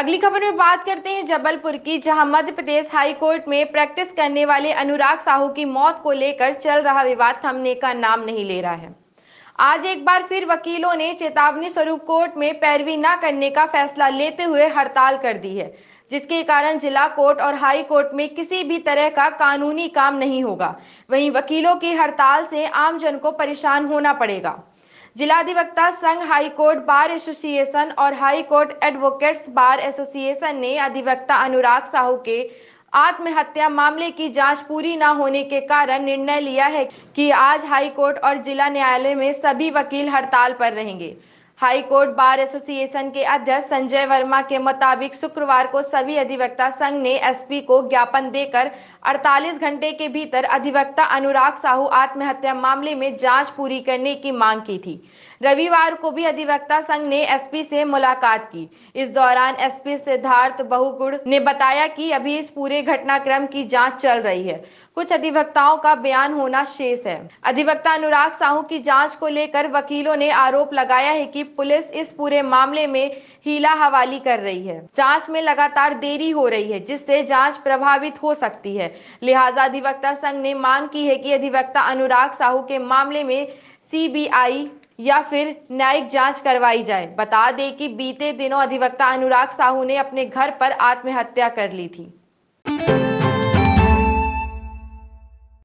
अगली खबर में बात करते हैं जबलपुर की जहां मध्य प्रदेश हाई कोर्ट में प्रैक्टिस करने वाले अनुराग साहू की मौत को लेकर चल रहा विवाद थमने का नाम नहीं ले रहा है आज एक बार फिर वकीलों ने चेतावनी स्वरूप कोर्ट में पैरवी न करने का फैसला लेते हुए हड़ताल कर दी है जिसके कारण जिला कोर्ट और हाई कोर्ट में किसी भी तरह का कानूनी काम नहीं होगा वहीं वकीलों की हड़ताल से आमजन को परेशान होना पड़ेगा जिलाधिवक्ता संघ हाई कोर्ट बार एसोसिएशन और high court advocates bar association ने अधिवक्ता अनुराग साहू के आत्महत्या मामले की जांच पूरी न होने के कारण निर्णय लिया है कि आज हाई कोर्ट और जिला न्यायालय में सभी वकील हड़ताल पर रहेंगे हाईकोर्ट बार एसोसिएशन के अध्यक्ष संजय वर्मा के मुताबिक शुक्रवार को सभी अधिवक्ता संघ ने एसपी को ज्ञापन देकर 48 घंटे के भीतर अधिवक्ता अनुराग साहू आत्महत्या मामले में जांच पूरी करने की मांग की थी रविवार को भी अधिवक्ता संघ ने एसपी से मुलाकात की इस दौरान एसपी सिद्धार्थ बहुगुड़ ने बताया कि अभी इस पूरे घटनाक्रम की जांच चल रही है कुछ अधिवक्ताओं का बयान होना शेष है अधिवक्ता अनुराग साहू की जांच को लेकर वकीलों ने आरोप लगाया है कि पुलिस इस पूरे मामले में हीला हवाली कर रही है जांच में लगातार देरी हो रही है जिससे जांच प्रभावित हो सकती है लिहाजा अधिवक्ता संघ ने मांग की है कि अधिवक्ता अनुराग साहू के मामले में सीबीआई या फिर न्यायिक जांच करवाई जाए बता दें कि बीते दिनों अधिवक्ता अनुराग साहू ने अपने घर पर आत्महत्या कर ली थी